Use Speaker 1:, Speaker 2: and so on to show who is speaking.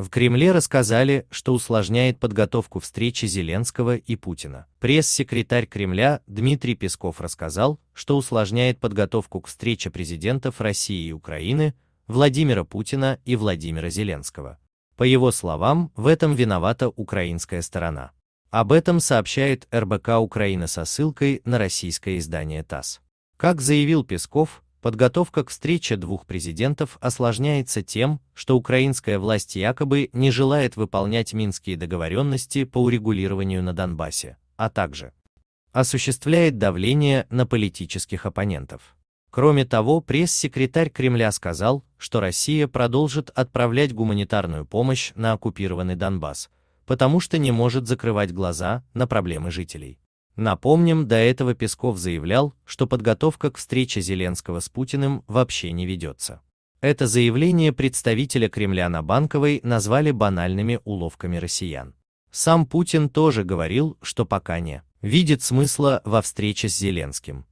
Speaker 1: В Кремле рассказали, что усложняет подготовку встречи Зеленского и Путина. Пресс-секретарь Кремля Дмитрий Песков рассказал, что усложняет подготовку к встрече президентов России и Украины Владимира Путина и Владимира Зеленского. По его словам, в этом виновата украинская сторона. Об этом сообщает РБК Украина со ссылкой на российское издание ТАСС. Как заявил Песков, подготовка к встрече двух президентов осложняется тем, что украинская власть якобы не желает выполнять минские договоренности по урегулированию на Донбассе, а также осуществляет давление на политических оппонентов. Кроме того, пресс-секретарь Кремля сказал, что Россия продолжит отправлять гуманитарную помощь на оккупированный Донбасс, потому что не может закрывать глаза на проблемы жителей. Напомним, до этого Песков заявлял, что подготовка к встрече Зеленского с Путиным вообще не ведется. Это заявление представителя Кремля на Банковой назвали банальными уловками россиян. Сам Путин тоже говорил, что пока не видит смысла во встрече с Зеленским.